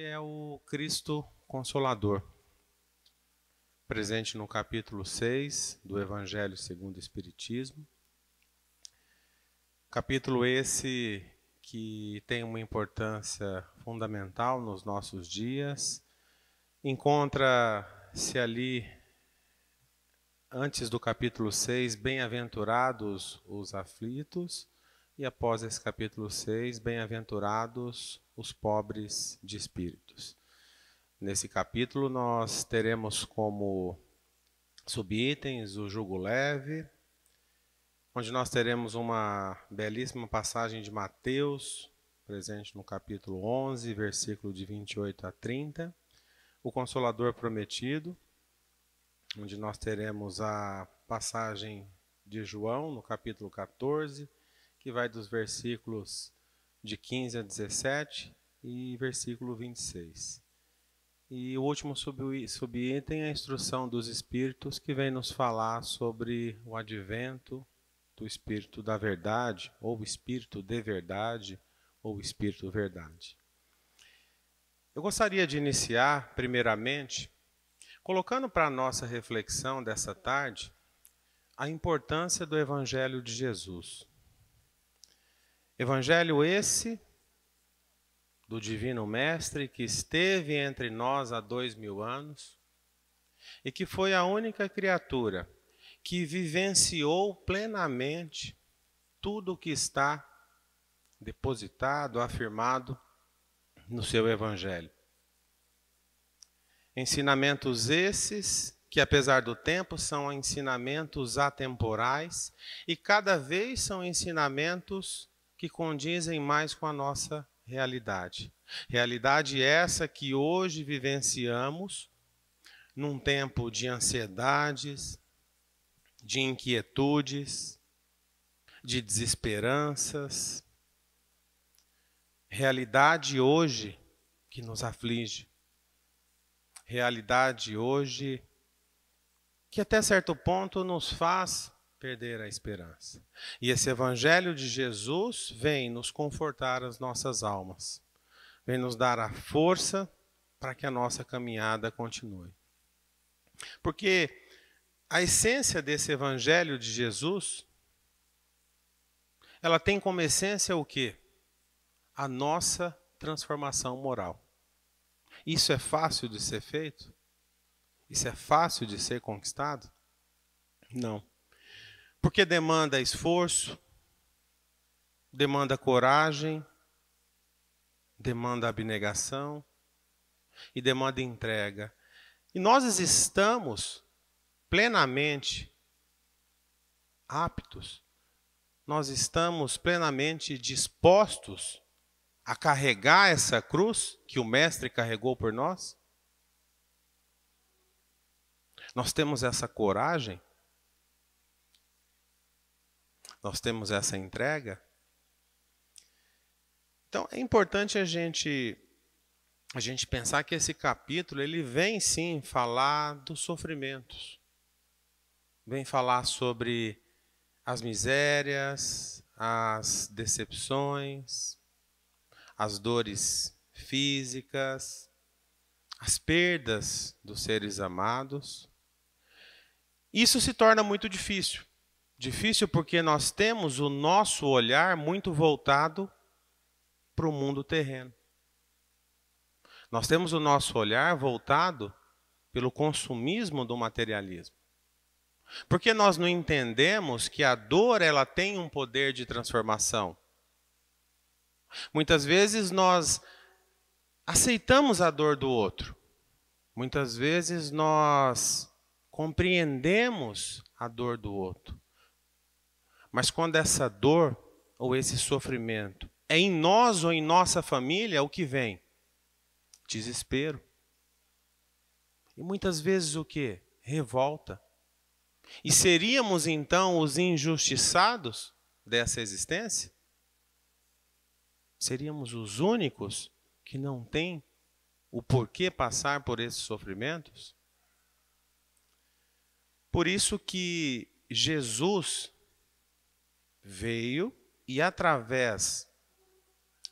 é o Cristo Consolador, presente no capítulo 6 do Evangelho segundo o Espiritismo. Capítulo esse que tem uma importância fundamental nos nossos dias. Encontra-se ali, antes do capítulo 6, bem-aventurados os aflitos e após esse capítulo 6, bem-aventurados os pobres de espíritos. Nesse capítulo, nós teremos como subitens o jugo leve, onde nós teremos uma belíssima passagem de Mateus, presente no capítulo 11, versículo de 28 a 30, o Consolador Prometido, onde nós teremos a passagem de João, no capítulo 14, que vai dos versículos de 15 a 17 e versículo 26. E o último subitem é a instrução dos Espíritos, que vem nos falar sobre o advento do Espírito da Verdade, ou Espírito de Verdade, ou Espírito Verdade. Eu gostaria de iniciar, primeiramente, colocando para a nossa reflexão dessa tarde a importância do Evangelho de Jesus. Evangelho esse do Divino Mestre que esteve entre nós há dois mil anos e que foi a única criatura que vivenciou plenamente tudo o que está depositado, afirmado no seu Evangelho. Ensinamentos esses que, apesar do tempo, são ensinamentos atemporais e cada vez são ensinamentos que condizem mais com a nossa realidade. Realidade essa que hoje vivenciamos num tempo de ansiedades, de inquietudes, de desesperanças. Realidade hoje que nos aflige. Realidade hoje que até certo ponto nos faz perder a esperança. E esse Evangelho de Jesus vem nos confortar as nossas almas, vem nos dar a força para que a nossa caminhada continue. Porque a essência desse Evangelho de Jesus, ela tem como essência o quê? A nossa transformação moral. Isso é fácil de ser feito? Isso é fácil de ser conquistado? Não. Porque demanda esforço, demanda coragem, demanda abnegação e demanda entrega. E nós estamos plenamente aptos, nós estamos plenamente dispostos a carregar essa cruz que o Mestre carregou por nós? Nós temos essa coragem? nós temos essa entrega. Então é importante a gente a gente pensar que esse capítulo ele vem sim falar dos sofrimentos, vem falar sobre as misérias, as decepções, as dores físicas, as perdas dos seres amados. Isso se torna muito difícil. Difícil porque nós temos o nosso olhar muito voltado para o mundo terreno. Nós temos o nosso olhar voltado pelo consumismo do materialismo. Porque nós não entendemos que a dor ela tem um poder de transformação. Muitas vezes nós aceitamos a dor do outro. Muitas vezes nós compreendemos a dor do outro. Mas quando essa dor ou esse sofrimento é em nós ou em nossa família, o que vem? Desespero. E muitas vezes o que? Revolta. E seríamos então os injustiçados dessa existência? Seríamos os únicos que não têm o porquê passar por esses sofrimentos? Por isso que Jesus veio e, através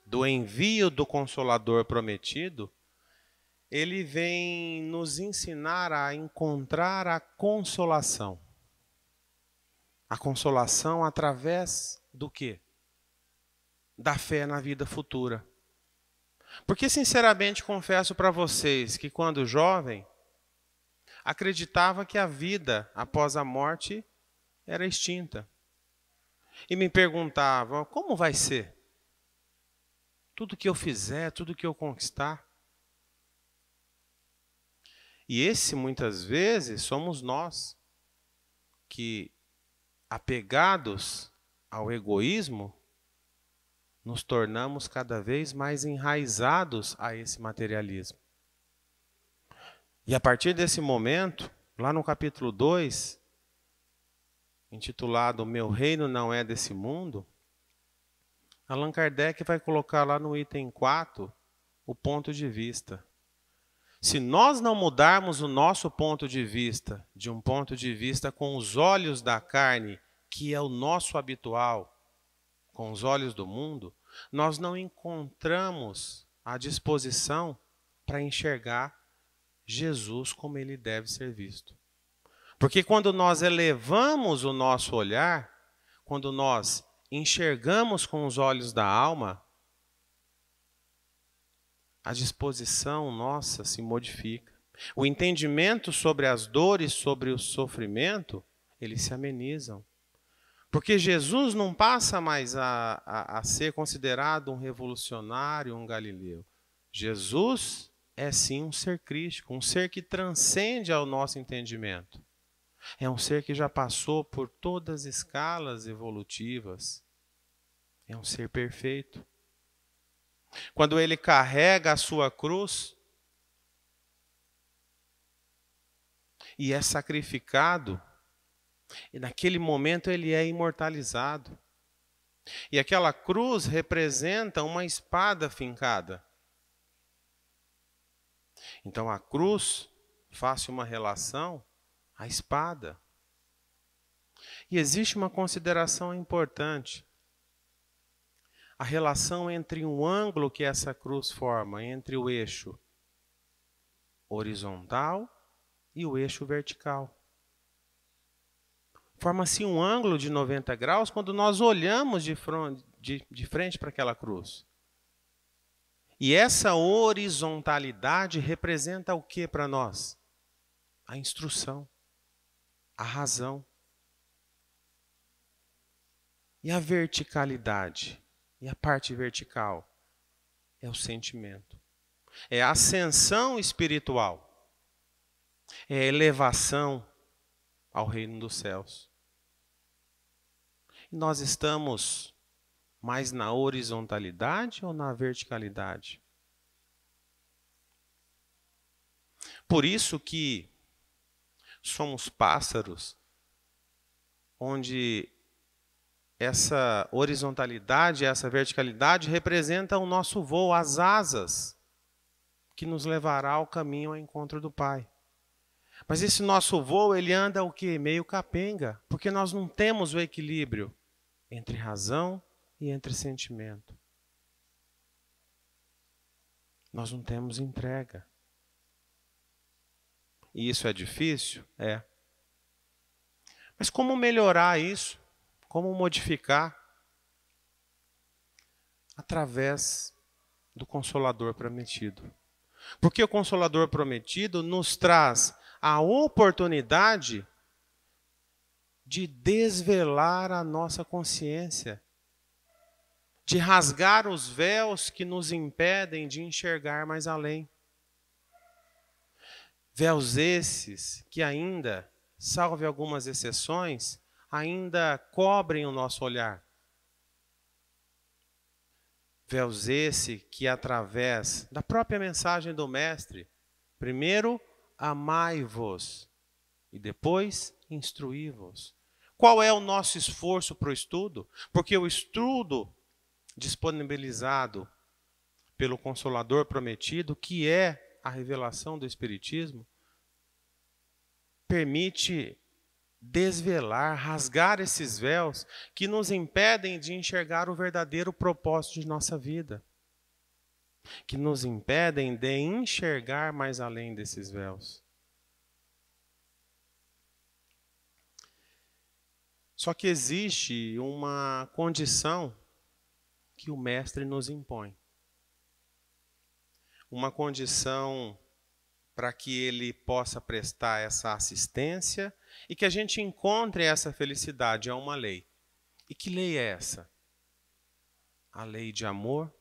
do envio do Consolador prometido, ele vem nos ensinar a encontrar a consolação. A consolação através do quê? Da fé na vida futura. Porque, sinceramente, confesso para vocês que, quando jovem, acreditava que a vida após a morte era extinta e me perguntava: como vai ser? Tudo que eu fizer, tudo que eu conquistar. E esse, muitas vezes, somos nós que, apegados ao egoísmo, nos tornamos cada vez mais enraizados a esse materialismo. E a partir desse momento, lá no capítulo 2, intitulado Meu Reino Não É Desse Mundo, Allan Kardec vai colocar lá no item 4 o ponto de vista. Se nós não mudarmos o nosso ponto de vista, de um ponto de vista com os olhos da carne, que é o nosso habitual, com os olhos do mundo, nós não encontramos a disposição para enxergar Jesus como ele deve ser visto. Porque quando nós elevamos o nosso olhar, quando nós enxergamos com os olhos da alma, a disposição nossa se modifica. O entendimento sobre as dores, sobre o sofrimento, eles se amenizam. Porque Jesus não passa mais a, a, a ser considerado um revolucionário, um galileu. Jesus é sim um ser crítico, um ser que transcende ao nosso entendimento. É um ser que já passou por todas as escalas evolutivas. É um ser perfeito. Quando ele carrega a sua cruz e é sacrificado, e naquele momento ele é imortalizado. E aquela cruz representa uma espada fincada. Então a cruz, faz uma relação a espada. E existe uma consideração importante. A relação entre um ângulo que essa cruz forma, entre o eixo horizontal e o eixo vertical. Forma-se um ângulo de 90 graus quando nós olhamos de, front, de, de frente para aquela cruz. E essa horizontalidade representa o que para nós? A instrução a razão. E a verticalidade, e a parte vertical, é o sentimento. É a ascensão espiritual. É a elevação ao reino dos céus. E nós estamos mais na horizontalidade ou na verticalidade? Por isso que somos pássaros, onde essa horizontalidade, essa verticalidade representa o nosso voo, as asas que nos levará ao caminho ao encontro do Pai. Mas esse nosso voo, ele anda o que? Meio capenga, porque nós não temos o equilíbrio entre razão e entre sentimento. Nós não temos entrega. E isso é difícil? É. Mas como melhorar isso? Como modificar? Através do Consolador prometido. Porque o Consolador prometido nos traz a oportunidade de desvelar a nossa consciência, de rasgar os véus que nos impedem de enxergar mais além véus esses que ainda, salve algumas exceções, ainda cobrem o nosso olhar. Véus esse que, através da própria mensagem do Mestre, primeiro amai-vos e depois instruí-vos. Qual é o nosso esforço para o estudo? Porque o estudo disponibilizado pelo Consolador prometido, que é a revelação do Espiritismo permite desvelar, rasgar esses véus que nos impedem de enxergar o verdadeiro propósito de nossa vida, que nos impedem de enxergar mais além desses véus. Só que existe uma condição que o Mestre nos impõe uma condição para que ele possa prestar essa assistência e que a gente encontre essa felicidade é uma lei. E que lei é essa? A lei de amor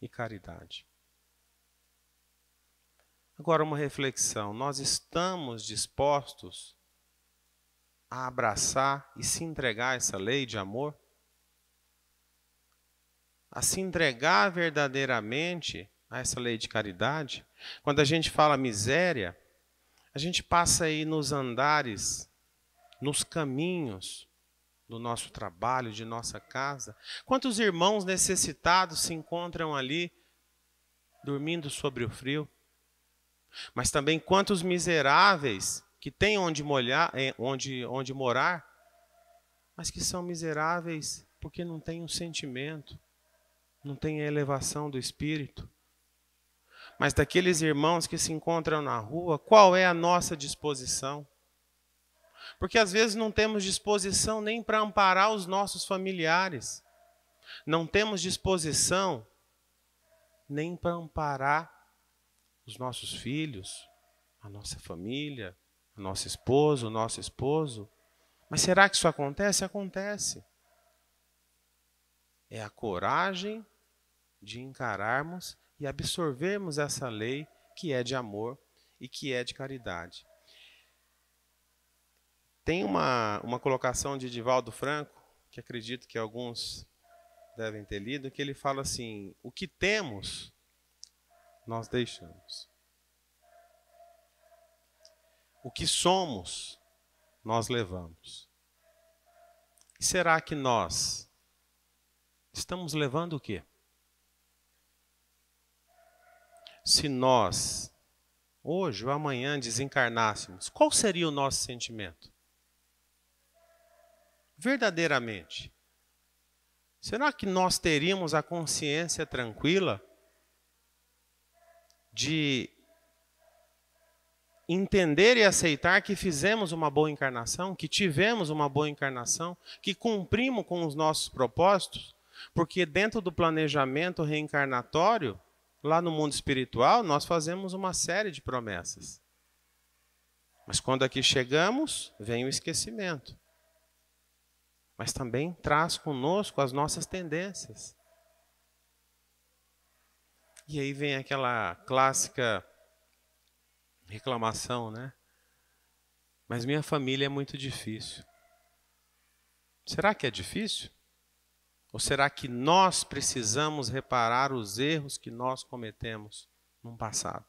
e caridade. Agora, uma reflexão: nós estamos dispostos a abraçar e se entregar a essa lei de amor? A se entregar verdadeiramente a essa lei de caridade, quando a gente fala miséria, a gente passa aí nos andares, nos caminhos do nosso trabalho, de nossa casa. Quantos irmãos necessitados se encontram ali, dormindo sobre o frio? Mas também quantos miseráveis que têm onde, molhar, eh, onde, onde morar, mas que são miseráveis porque não têm um sentimento, não têm a elevação do espírito mas daqueles irmãos que se encontram na rua, qual é a nossa disposição? Porque às vezes não temos disposição nem para amparar os nossos familiares, não temos disposição nem para amparar os nossos filhos, a nossa família, a nossa esposa, o nosso esposo. Mas será que isso acontece? Acontece. É a coragem de encararmos e absorvermos essa lei que é de amor e que é de caridade. Tem uma, uma colocação de Divaldo Franco, que acredito que alguns devem ter lido, que ele fala assim: o que temos, nós deixamos. O que somos, nós levamos. E será que nós estamos levando o quê? se nós, hoje ou amanhã, desencarnássemos, qual seria o nosso sentimento? Verdadeiramente. Será que nós teríamos a consciência tranquila de entender e aceitar que fizemos uma boa encarnação, que tivemos uma boa encarnação, que cumprimos com os nossos propósitos? Porque dentro do planejamento reencarnatório, Lá no mundo espiritual, nós fazemos uma série de promessas. Mas quando aqui chegamos, vem o esquecimento. Mas também traz conosco as nossas tendências. E aí vem aquela clássica reclamação, né? Mas minha família é muito difícil. Será que é difícil? Ou será que nós precisamos reparar os erros que nós cometemos no passado?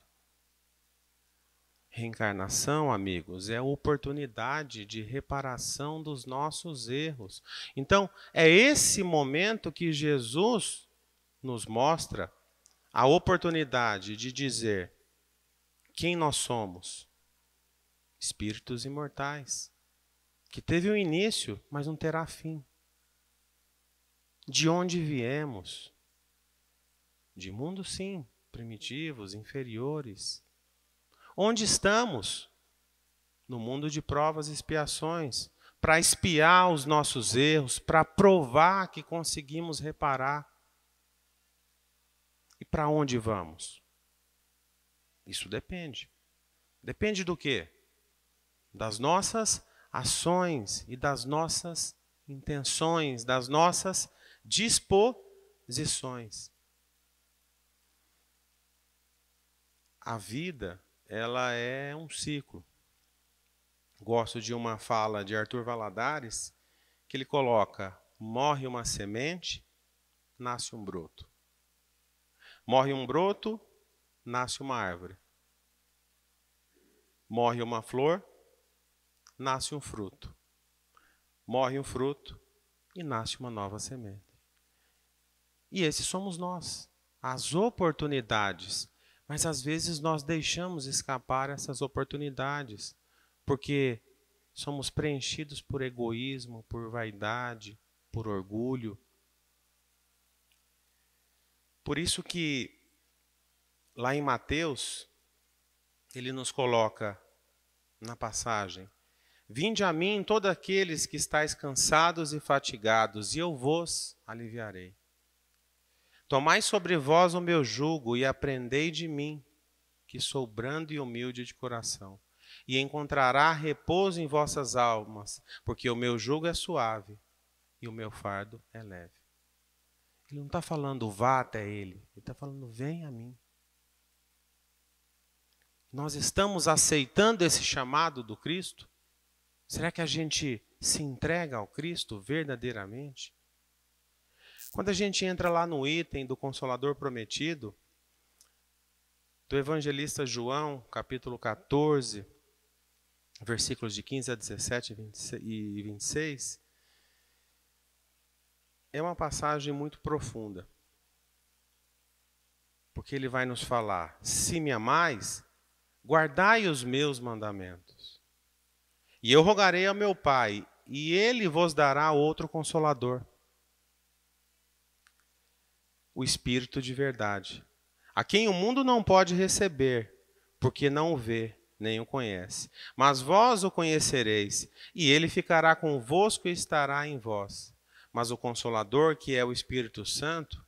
Reencarnação, amigos, é a oportunidade de reparação dos nossos erros. Então, é esse momento que Jesus nos mostra a oportunidade de dizer quem nós somos: espíritos imortais, que teve um início, mas não terá fim de onde viemos. De mundo sim, primitivos, inferiores. Onde estamos? No mundo de provas e expiações, para espiar os nossos erros, para provar que conseguimos reparar. E para onde vamos? Isso depende. Depende do quê? Das nossas ações e das nossas intenções, das nossas disposições. A vida, ela é um ciclo. Gosto de uma fala de Arthur Valadares, que ele coloca: morre uma semente, nasce um broto. Morre um broto, nasce uma árvore. Morre uma flor, nasce um fruto. Morre um fruto e nasce uma nova semente. E esses somos nós, as oportunidades. Mas às vezes nós deixamos escapar essas oportunidades, porque somos preenchidos por egoísmo, por vaidade, por orgulho. Por isso que lá em Mateus ele nos coloca na passagem: Vinde a mim todos aqueles que estáis cansados e fatigados, e eu vos aliviarei. Tomai sobre vós o meu jugo e aprendei de mim, que sou brando e humilde de coração, e encontrará repouso em vossas almas, porque o meu jugo é suave e o meu fardo é leve. Ele não está falando vá até ele, ele está falando vem a mim. Nós estamos aceitando esse chamado do Cristo? Será que a gente se entrega ao Cristo verdadeiramente? Quando a gente entra lá no item do Consolador Prometido, do evangelista João, capítulo 14, versículos de 15 a 17 e 26, é uma passagem muito profunda. Porque ele vai nos falar: se me amais, guardai os meus mandamentos. E eu rogarei ao meu Pai, e ele vos dará outro consolador, o Espírito de verdade, a quem o mundo não pode receber, porque não o vê nem o conhece. Mas vós o conhecereis, e ele ficará convosco e estará em vós. Mas o Consolador, que é o Espírito Santo,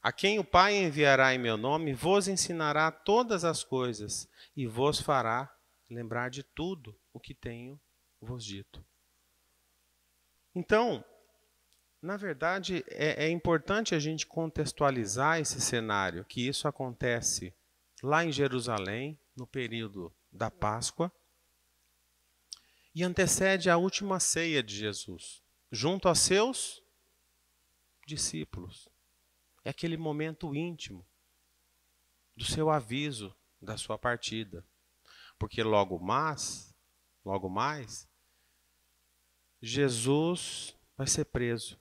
a quem o Pai enviará em meu nome, vos ensinará todas as coisas e vos fará lembrar de tudo o que tenho vos dito. Então, na verdade, é, é importante a gente contextualizar esse cenário, que isso acontece lá em Jerusalém, no período da Páscoa, e antecede a última ceia de Jesus, junto a seus discípulos. É aquele momento íntimo do seu aviso da sua partida. Porque logo mais, logo mais, Jesus vai ser preso.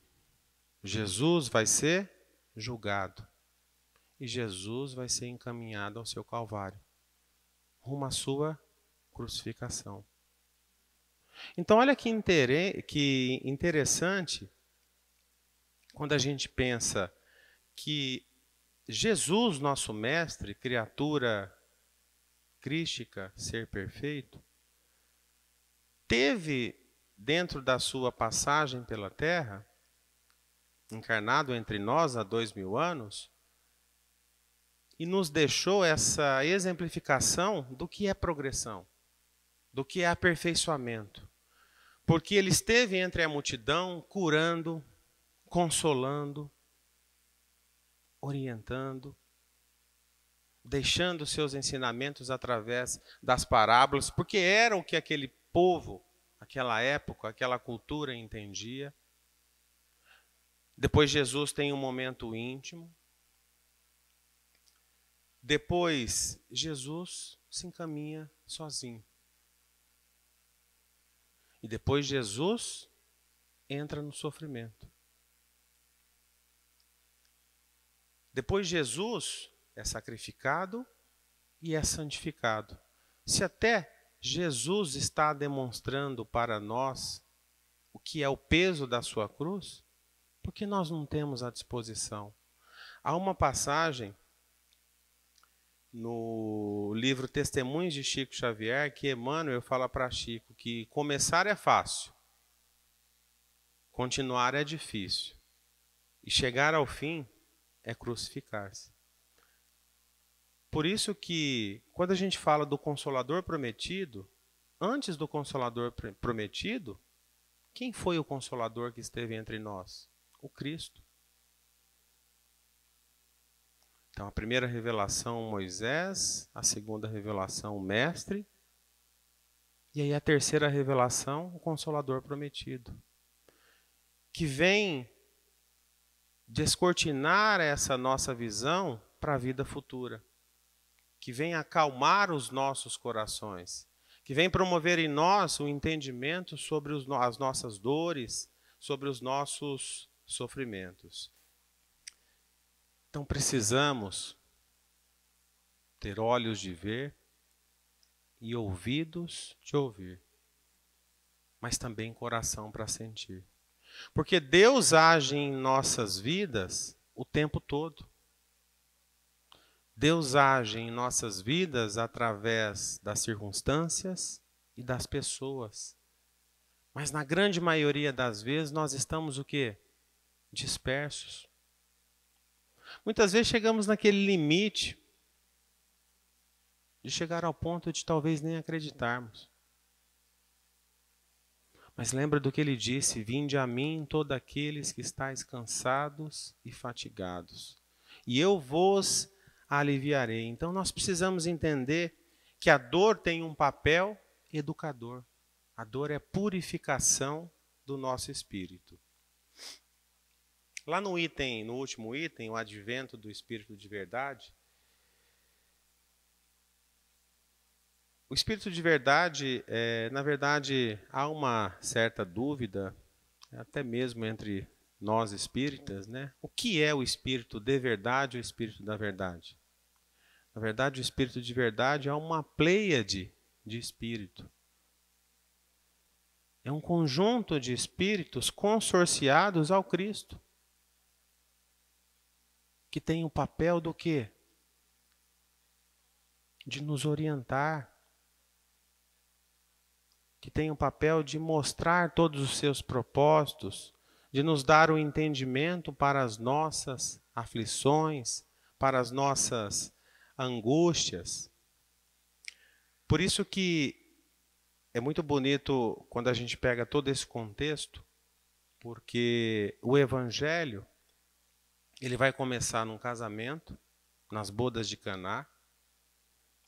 Jesus vai ser julgado. E Jesus vai ser encaminhado ao seu Calvário, rumo à sua crucificação. Então, olha que, que interessante quando a gente pensa que Jesus, nosso Mestre, criatura crística, ser perfeito, teve dentro da sua passagem pela terra encarnado entre nós há dois mil anos, e nos deixou essa exemplificação do que é progressão, do que é aperfeiçoamento. Porque ele esteve entre a multidão, curando, consolando, orientando, deixando seus ensinamentos através das parábolas, porque era o que aquele povo, aquela época, aquela cultura entendia. Depois Jesus tem um momento íntimo. Depois Jesus se encaminha sozinho. E depois Jesus entra no sofrimento. Depois Jesus é sacrificado e é santificado. Se até Jesus está demonstrando para nós o que é o peso da sua cruz, porque nós não temos à disposição. Há uma passagem no livro Testemunhos de Chico Xavier que Emmanuel fala para Chico que começar é fácil, continuar é difícil e chegar ao fim é crucificar-se. Por isso que quando a gente fala do consolador prometido, antes do consolador prometido, quem foi o consolador que esteve entre nós? o Cristo. Então, a primeira revelação, Moisés, a segunda revelação, o Mestre, e aí a terceira revelação, o Consolador prometido, que vem descortinar essa nossa visão para a vida futura, que vem acalmar os nossos corações, que vem promover em nós o entendimento sobre as nossas dores, sobre os nossos sofrimentos. Então precisamos ter olhos de ver e ouvidos de ouvir, mas também coração para sentir. Porque Deus age em nossas vidas o tempo todo. Deus age em nossas vidas através das circunstâncias e das pessoas. Mas na grande maioria das vezes nós estamos o quê? dispersos. Muitas vezes chegamos naquele limite de chegar ao ponto de talvez nem acreditarmos. Mas lembra do que ele disse: Vinde a mim, todos aqueles que estáis cansados e fatigados, e eu vos aliviarei. Então nós precisamos entender que a dor tem um papel educador. A dor é purificação do nosso espírito. Lá no item, no último item, o advento do Espírito de verdade, O Espírito de verdade, é, na verdade, há uma certa dúvida, até mesmo entre nós espíritas, né? O que é o Espírito de verdade e o Espírito da verdade? Na verdade, o Espírito de verdade é uma pleiade de espírito. É um conjunto de espíritos consorciados ao Cristo que tem o papel do quê? De nos orientar, que tem o papel de mostrar todos os seus propósitos, de nos dar o um entendimento para as nossas aflições, para as nossas angústias. Por isso que é muito bonito quando a gente pega todo esse contexto, porque o evangelho ele vai começar num casamento, nas bodas de Caná,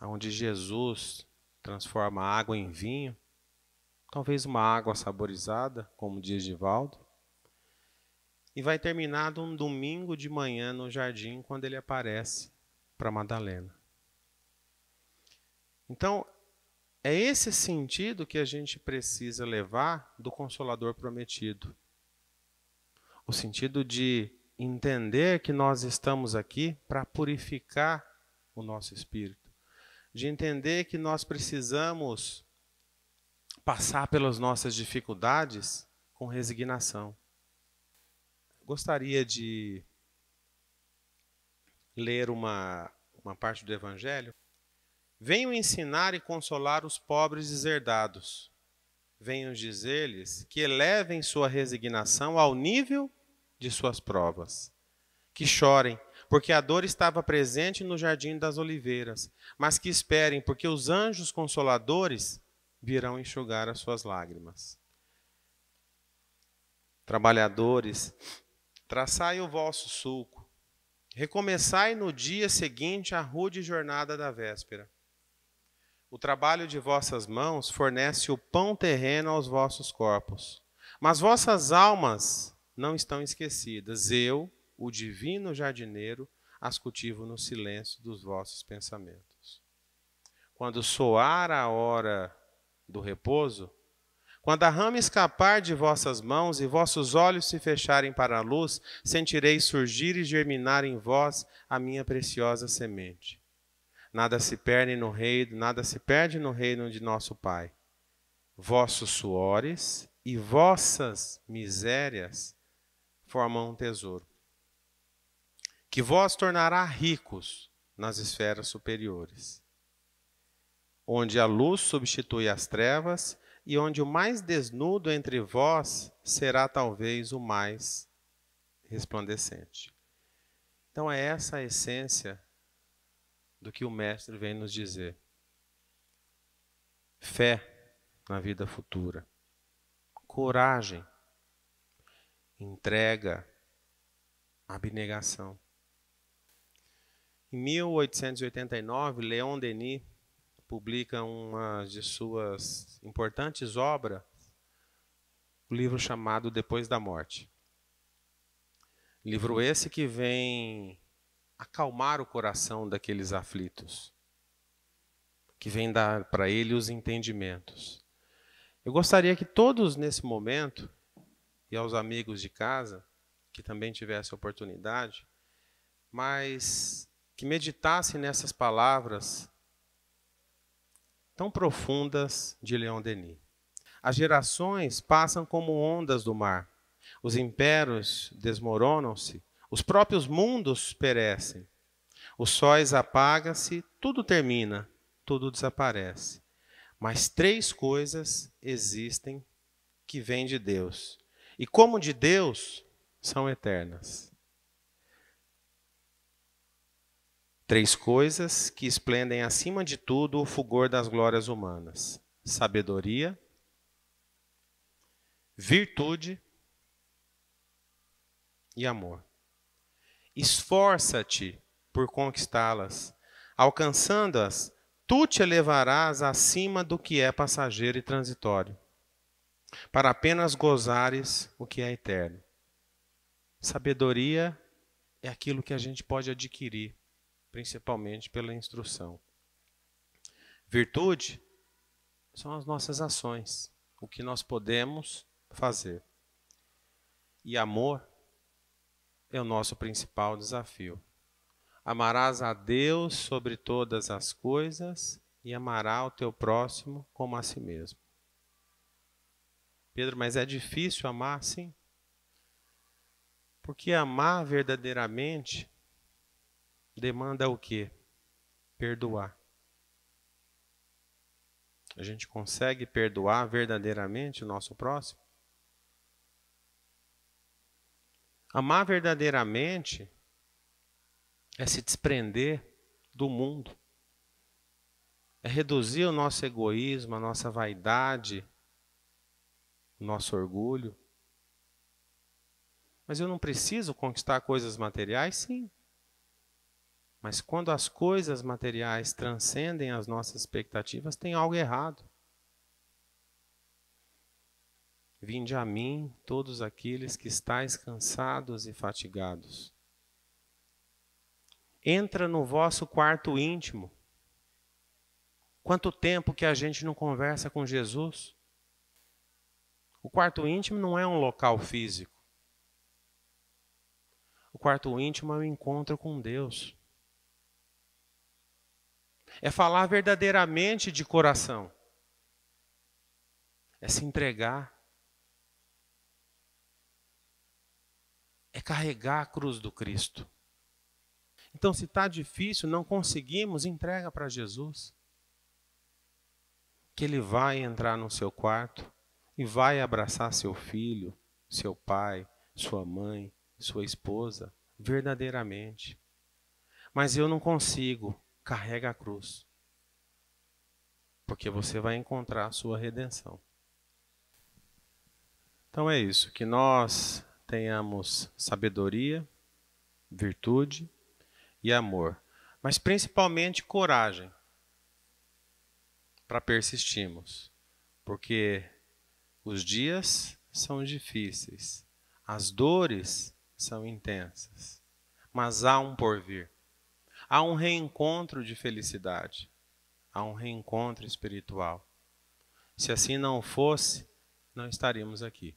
onde Jesus transforma a água em vinho, talvez uma água saborizada, como diz Divaldo, e vai terminar num domingo de manhã no jardim, quando ele aparece para Madalena. Então, é esse sentido que a gente precisa levar do Consolador prometido. O sentido de entender que nós estamos aqui para purificar o nosso espírito, de entender que nós precisamos passar pelas nossas dificuldades com resignação. Gostaria de ler uma, uma parte do Evangelho. Venho ensinar e consolar os pobres deserdados. Venho dizer-lhes que elevem sua resignação ao nível de suas provas. Que chorem, porque a dor estava presente no jardim das oliveiras, mas que esperem, porque os anjos consoladores virão enxugar as suas lágrimas. Trabalhadores, traçai o vosso sulco, recomeçai no dia seguinte a rude jornada da véspera. O trabalho de vossas mãos fornece o pão terreno aos vossos corpos, mas vossas almas não estão esquecidas. Eu, o divino jardineiro, as cultivo no silêncio dos vossos pensamentos. Quando soar a hora do repouso, quando a rama escapar de vossas mãos e vossos olhos se fecharem para a luz, sentirei surgir e germinar em vós a minha preciosa semente. Nada se perde no reino, nada se perde no reino de nosso Pai. Vossos suores e vossas misérias formam um tesouro, que vós tornará ricos nas esferas superiores, onde a luz substitui as trevas e onde o mais desnudo entre vós será talvez o mais resplandecente. Então é essa a essência do que o mestre vem nos dizer. Fé na vida futura. Coragem entrega, abnegação. Em 1889, Leon Denis publica uma de suas importantes obras, o um livro chamado Depois da Morte. Livro esse que vem acalmar o coração daqueles aflitos, que vem dar para ele os entendimentos. Eu gostaria que todos nesse momento e aos amigos de casa que também tivesse oportunidade, mas que meditasse nessas palavras tão profundas de Leon Denis. As gerações passam como ondas do mar, os impérios desmoronam-se, os próprios mundos perecem, os sóis apagam-se, tudo termina, tudo desaparece. Mas três coisas existem que vêm de Deus: e como de Deus são eternas. Três coisas que esplendem acima de tudo o fulgor das glórias humanas: sabedoria, virtude e amor. Esforça-te por conquistá-las, alcançando-as, tu te elevarás acima do que é passageiro e transitório para apenas gozares o que é eterno. Sabedoria é aquilo que a gente pode adquirir, principalmente pela instrução. Virtude são as nossas ações, o que nós podemos fazer. E amor é o nosso principal desafio. Amarás a Deus sobre todas as coisas e amará o teu próximo como a si mesmo. Pedro, mas é difícil amar assim? Porque amar verdadeiramente demanda o quê? Perdoar. A gente consegue perdoar verdadeiramente o nosso próximo? Amar verdadeiramente é se desprender do mundo, é reduzir o nosso egoísmo, a nossa vaidade, nosso orgulho. Mas eu não preciso conquistar coisas materiais? Sim. Mas quando as coisas materiais transcendem as nossas expectativas, tem algo errado. Vinde a mim todos aqueles que estáis cansados e fatigados. Entra no vosso quarto íntimo. Quanto tempo que a gente não conversa com Jesus? O quarto íntimo não é um local físico. O quarto íntimo é o um encontro com Deus. É falar verdadeiramente de coração. É se entregar. É carregar a cruz do Cristo. Então, se está difícil, não conseguimos, entrega para Jesus. Que Ele vai entrar no seu quarto e vai abraçar seu filho, seu pai, sua mãe, sua esposa, verdadeiramente. Mas eu não consigo, carrega a cruz. Porque você vai encontrar a sua redenção. Então é isso, que nós tenhamos sabedoria, virtude e amor, mas principalmente coragem para persistirmos, porque os dias são difíceis, as dores são intensas, mas há um porvir. Há um reencontro de felicidade, há um reencontro espiritual. Se assim não fosse, não estaríamos aqui.